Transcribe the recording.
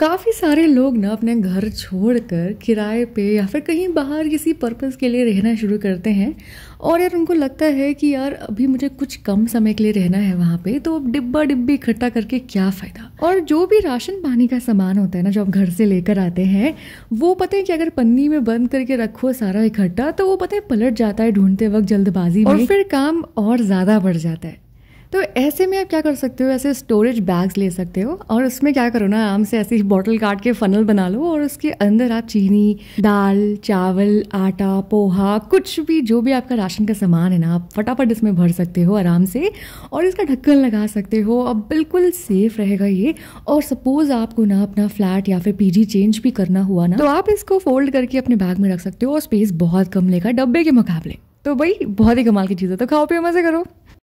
काफ़ी सारे लोग ना अपने घर छोड़कर किराए पे या फिर कहीं बाहर किसी पर्पस के लिए रहना शुरू करते हैं और यार उनको लगता है कि यार अभी मुझे कुछ कम समय के लिए रहना है वहाँ पे तो अब डिब्बा डिब्बी इकट्ठा करके क्या फ़ायदा और जो भी राशन पानी का सामान होता है ना जो आप घर से लेकर आते हैं वो पता है कि अगर पन्नी में बंद करके रखो सारा इकट्ठा तो वो पता है पलट जाता है ढूंढते वक्त जल्दबाजी में और फिर काम और ज़्यादा बढ़ जाता है तो ऐसे में आप क्या कर सकते हो ऐसे स्टोरेज बैग्स ले सकते हो और उसमें क्या करो ना आराम से ऐसी बॉटल काट के फनल बना लो और उसके अंदर आप चीनी दाल चावल आटा पोहा कुछ भी जो भी आपका राशन का सामान है ना आप फटाफट इसमें भर सकते हो आराम से और इसका ढक्कन लगा सकते हो अब बिल्कुल सेफ रहेगा ये और सपोज़ आपको ना अपना फ्लैट या फिर पीजी चेंज भी करना हुआ ना तो आप इसको फोल्ड करके अपने बैग में रख सकते हो और स्पेस बहुत कम लेगा डब्बे के मुकाबले तो भाई बहुत ही कमाल की चीज़ है तो खाओ पियो मज़े करो